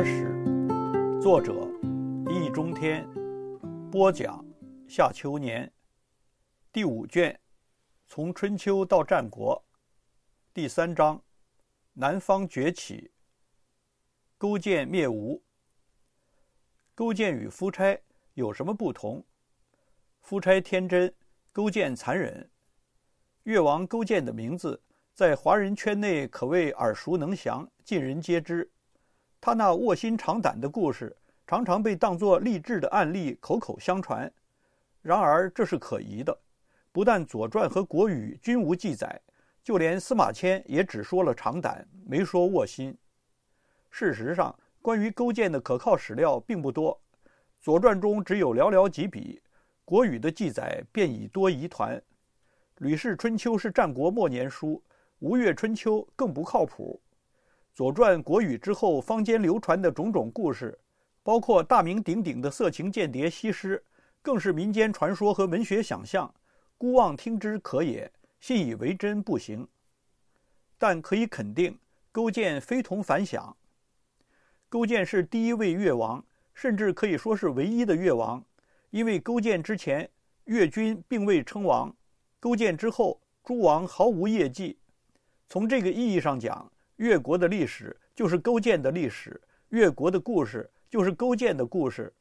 《史》作者易中天播讲夏秋年第五卷，从春秋到战国，第三章南方崛起。勾践灭吴。勾践与夫差有什么不同？夫差天真，勾践残忍。越王勾践的名字在华人圈内可谓耳熟能详，尽人皆知。他那卧薪尝胆的故事，常常被当作励志的案例口口相传。然而，这是可疑的。不但《左传》和《国语》均无记载，就连司马迁也只说了尝胆，没说卧薪。事实上，关于勾践的可靠史料并不多，《左传》中只有寥寥几笔，《国语》的记载便已多疑团，《吕氏春秋》是战国末年书，《吴越春秋》更不靠谱。《左传》《国语》之后，坊间流传的种种故事，包括大名鼎鼎的色情间谍西施，更是民间传说和文学想象。姑妄听之可也，信以为真不行。但可以肯定，勾践非同凡响。勾践是第一位越王，甚至可以说是唯一的越王，因为勾践之前越军并未称王，勾践之后诸王毫无业绩。从这个意义上讲。越国的历史就是勾践的历史，越国的故事就是勾践的故事。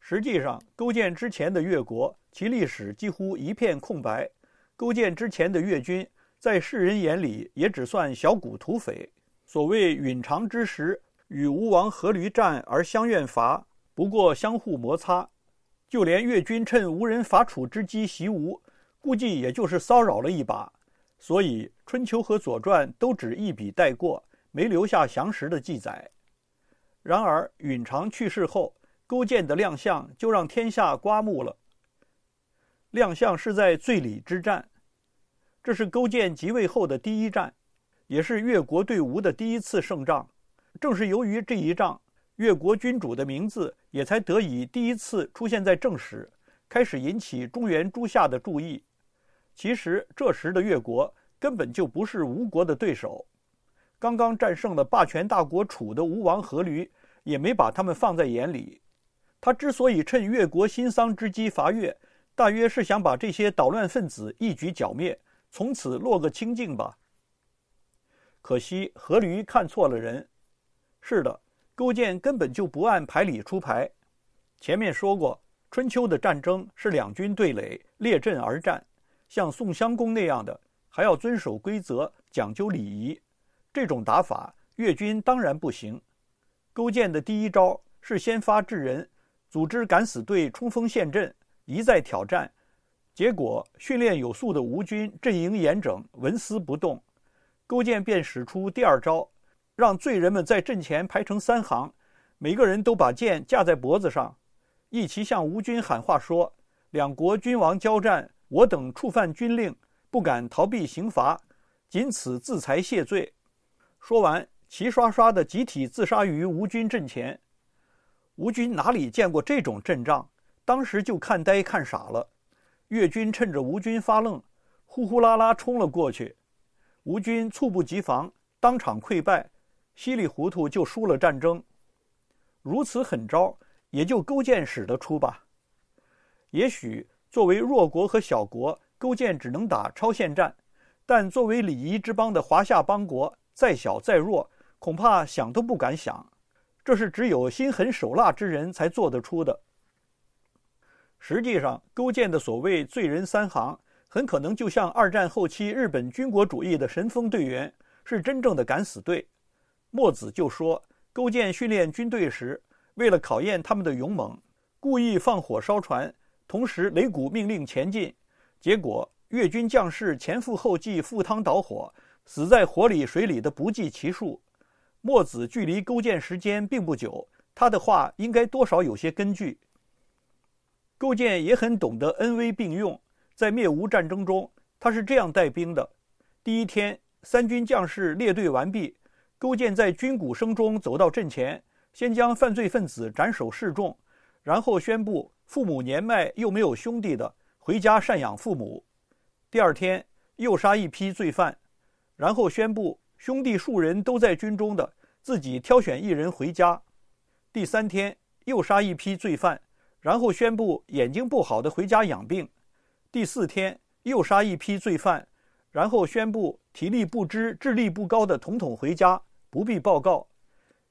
实际上，勾践之前的越国，其历史几乎一片空白。勾践之前的越军，在世人眼里也只算小股土匪。所谓允常之时，与吴王阖闾战而相怨伐，不过相互摩擦。就连越军趁无人伐楚之机袭吴，估计也就是骚扰了一把。所以，《春秋》和《左传》都只一笔带过，没留下详实的记载。然而，允常去世后，勾践的亮相就让天下刮目了。亮相是在醉里之战，这是勾践即位后的第一战，也是越国对吴的第一次胜仗。正是由于这一仗，越国君主的名字也才得以第一次出现在正史，开始引起中原诸夏的注意。其实，这时的越国根本就不是吴国的对手。刚刚战胜了霸权大国楚的吴王阖闾，也没把他们放在眼里。他之所以趁越国新丧之机伐越，大约是想把这些捣乱分子一举剿灭，从此落个清净吧。可惜阖闾看错了人。是的，勾践根本就不按牌理出牌。前面说过，春秋的战争是两军对垒、列阵而战。像宋襄公那样的，还要遵守规则、讲究礼仪，这种打法越军当然不行。勾践的第一招是先发制人，组织敢死队冲锋陷阵，一再挑战。结果训练有素的吴军阵营严整，纹丝不动。勾践便使出第二招，让罪人们在阵前排成三行，每个人都把剑架在脖子上，一齐向吴军喊话说：“两国君王交战。”我等触犯军令，不敢逃避刑罚，仅此自裁谢罪。说完，齐刷刷地集体自杀于吴军阵前。吴军哪里见过这种阵仗，当时就看呆看傻了。越军趁着吴军发愣，呼呼啦啦冲了过去。吴军猝不及防，当场溃败，稀里糊涂就输了战争。如此狠招，也就勾践使得出吧。也许。作为弱国和小国，勾践只能打超限战。但作为礼仪之邦的华夏邦国，再小再弱，恐怕想都不敢想。这是只有心狠手辣之人才做得出的。实际上，勾践的所谓“罪人三行”，很可能就像二战后期日本军国主义的神风队员，是真正的敢死队。墨子就说，勾践训练军队时，为了考验他们的勇猛，故意放火烧船。同时擂鼓命令前进，结果越军将士前赴后继，赴汤蹈火，死在火里水里的不计其数。墨子距离勾践时间并不久，他的话应该多少有些根据。勾践也很懂得恩威并用，在灭吴战争中，他是这样带兵的：第一天，三军将士列队完毕，勾践在军鼓声中走到阵前，先将犯罪分子斩首示众，然后宣布。父母年迈又没有兄弟的，回家赡养父母。第二天又杀一批罪犯，然后宣布兄弟数人都在军中的，自己挑选一人回家。第三天又杀一批罪犯，然后宣布眼睛不好的回家养病。第四天又杀一批罪犯，然后宣布体力不支、智力不高的统统回家，不必报告。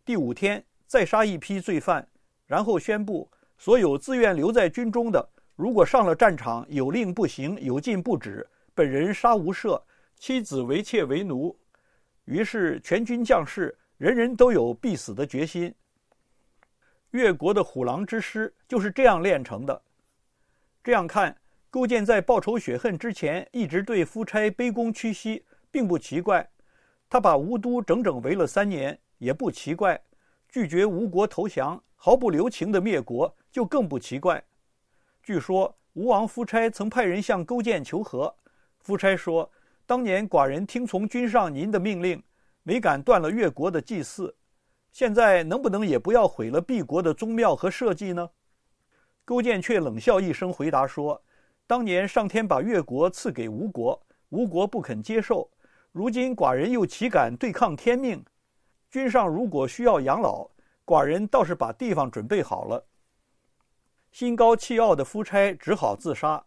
第五天再杀一批罪犯，然后宣布。所有自愿留在军中的，如果上了战场，有令不行，有禁不止，本人杀无赦，妻子为妾为奴。于是全军将士人人都有必死的决心。越国的虎狼之师就是这样练成的。这样看，勾践在报仇雪恨之前一直对夫差卑躬屈膝，并不奇怪；他把吴都整整围了三年，也不奇怪；拒绝吴国投降。毫不留情的灭国就更不奇怪。据说吴王夫差曾派人向勾践求和，夫差说：“当年寡人听从君上您的命令，没敢断了越国的祭祀，现在能不能也不要毁了敝国的宗庙和社稷呢？”勾践却冷笑一声回答说：“当年上天把越国赐给吴国，吴国不肯接受，如今寡人又岂敢对抗天命？君上如果需要养老。”寡人倒是把地方准备好了。心高气傲的夫差只好自杀。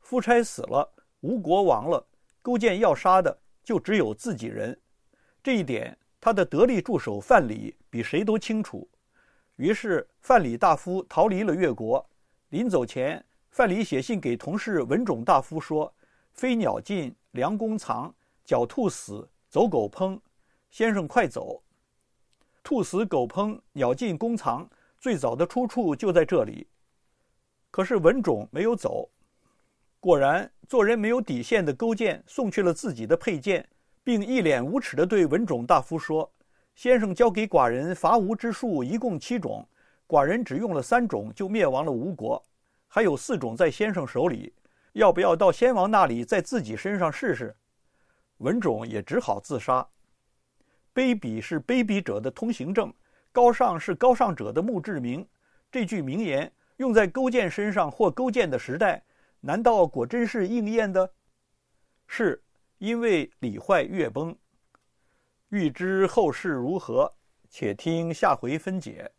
夫差死了，吴国亡了。勾践要杀的就只有自己人，这一点他的得力助手范蠡比谁都清楚。于是范蠡大夫逃离了越国。临走前，范蠡写信给同事文种大夫说：“飞鸟尽，良弓藏；狡兔死，走狗烹。先生快走。”兔死狗烹，鸟尽弓藏，最早的出处就在这里。可是文种没有走。果然，做人没有底线的勾践送去了自己的佩剑，并一脸无耻地对文种大夫说：“先生交给寡人伐吴之术一共七种，寡人只用了三种就灭亡了吴国，还有四种在先生手里，要不要到先王那里在自己身上试试？”文种也只好自杀。卑鄙是卑鄙者的通行证，高尚是高尚者的墓志铭。这句名言用在勾践身上或勾践的时代，难道果真是应验的？是因为礼坏乐崩。欲知后事如何，且听下回分解。